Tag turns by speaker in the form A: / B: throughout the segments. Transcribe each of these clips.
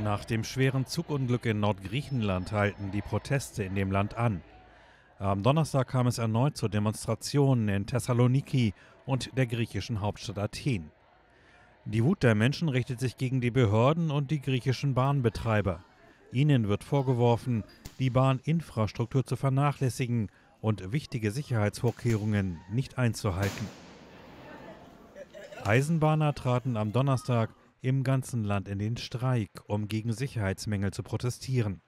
A: Nach dem schweren Zugunglück in Nordgriechenland halten die Proteste in dem Land an. Am Donnerstag kam es erneut zu Demonstrationen in Thessaloniki und der griechischen Hauptstadt Athen. Die Wut der Menschen richtet sich gegen die Behörden und die griechischen Bahnbetreiber. Ihnen wird vorgeworfen, die Bahninfrastruktur zu vernachlässigen und wichtige Sicherheitsvorkehrungen nicht einzuhalten. Eisenbahner traten am Donnerstag im ganzen Land in den Streik, um gegen Sicherheitsmängel zu protestieren.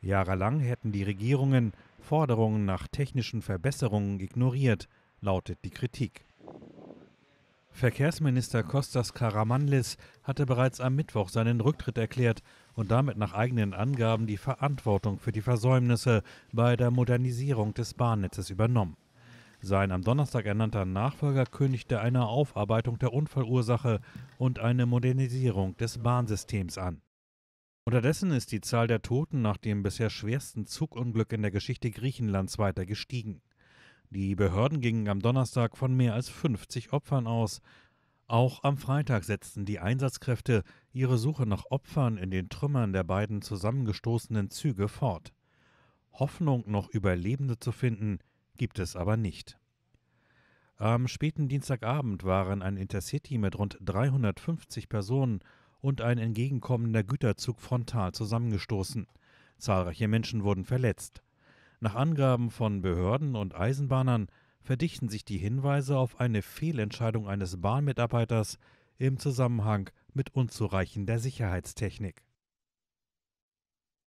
A: Jahrelang hätten die Regierungen Forderungen nach technischen Verbesserungen ignoriert, lautet die Kritik. Verkehrsminister Kostas Karamanlis hatte bereits am Mittwoch seinen Rücktritt erklärt und damit nach eigenen Angaben die Verantwortung für die Versäumnisse bei der Modernisierung des Bahnnetzes übernommen. Sein am Donnerstag ernannter Nachfolger kündigte eine Aufarbeitung der Unfallursache und eine Modernisierung des Bahnsystems an. Unterdessen ist die Zahl der Toten nach dem bisher schwersten Zugunglück in der Geschichte Griechenlands weiter gestiegen. Die Behörden gingen am Donnerstag von mehr als 50 Opfern aus. Auch am Freitag setzten die Einsatzkräfte ihre Suche nach Opfern in den Trümmern der beiden zusammengestoßenen Züge fort. Hoffnung, noch Überlebende zu finden, gibt es aber nicht. Am späten Dienstagabend waren ein Intercity mit rund 350 Personen und ein entgegenkommender Güterzug frontal zusammengestoßen. Zahlreiche Menschen wurden verletzt. Nach Angaben von Behörden und Eisenbahnern verdichten sich die Hinweise auf eine Fehlentscheidung eines Bahnmitarbeiters im Zusammenhang mit unzureichender Sicherheitstechnik.